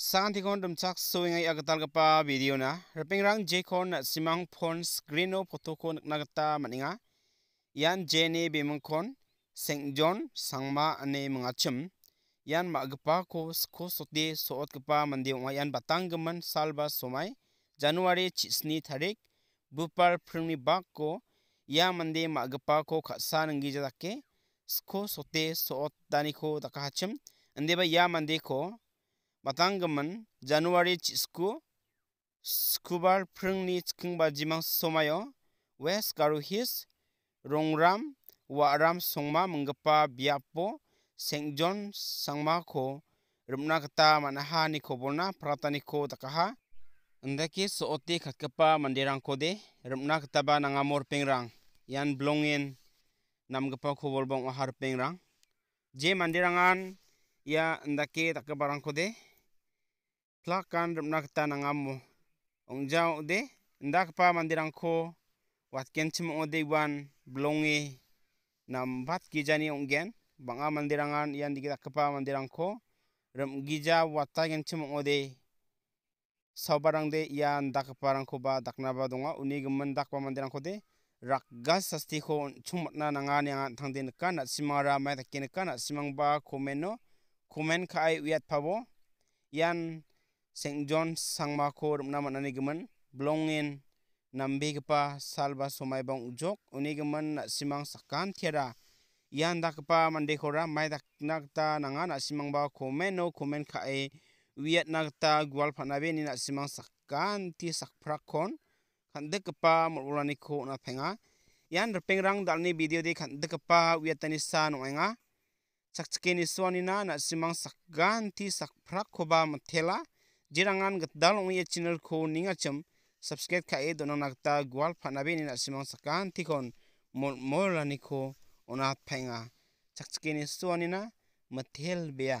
sangthikon rimchak suwingai agatalgipa video na ripengrang jekhon simang phone screen o photo ko nikna gita man·enga ian jeni bimingkon sengjon sangma ane mingachim ian ma·gipa ko sko sote sootgipa mande ong·a ian batanggimin salba somai januari chisni tarik bupar phringni bak ko ia mande ma·gipa ko kasa ninggija dake sko sote sootdaniko dakahachim indeba ia mandeko matanggaman januari chisku skubar phring ni chkhung ba jimang somayo west garu his rongram waram songma mungpa biapo saint john sangma ko rumna kata manaha ni khobona pratani ko takaha andaki so oti khatkapa mandirang kode de rumna ba nangamor pengrang yan blongin namgpa khobol bang har pengrang je mandirangan ya andake takabarang ko de Plakan rupnakta nangamu. Ongjau de ndakpa mandirangko watkenchim ode wan blonge nam bat kijani onggen banga mandirangan yang wat mandirangko remgija watagenchim ode saubarangde rang ko ba daknaba donga uni gemen mandirang ko de rakga sastiko chungmatna nangani de tangde nika natsimara mai takke nika natsimangba komeno komen kai wiat bo, yan St. John sangmakor nama nanigeman blongin kepa salba bang ujok nak simang sakan tiara ian dakpa mandekora mai daknakta nanga nasimang simang komen no komen kae wiat nakta gual phanabe ni simang sakan ti sakprakon kandekpa murulaniko na penga ian rang dalni video de kandekpa wiatani sa noenga sakchkeni suanina simang sakgan ti sakprakoba matela jirangan gdal ong ye channel ko ningacham subscribe kha e donang nakta gwal phanabe ni nasimang sakan tikon mol molani ko onat phainga chakchkeni suanina mathel bea ya.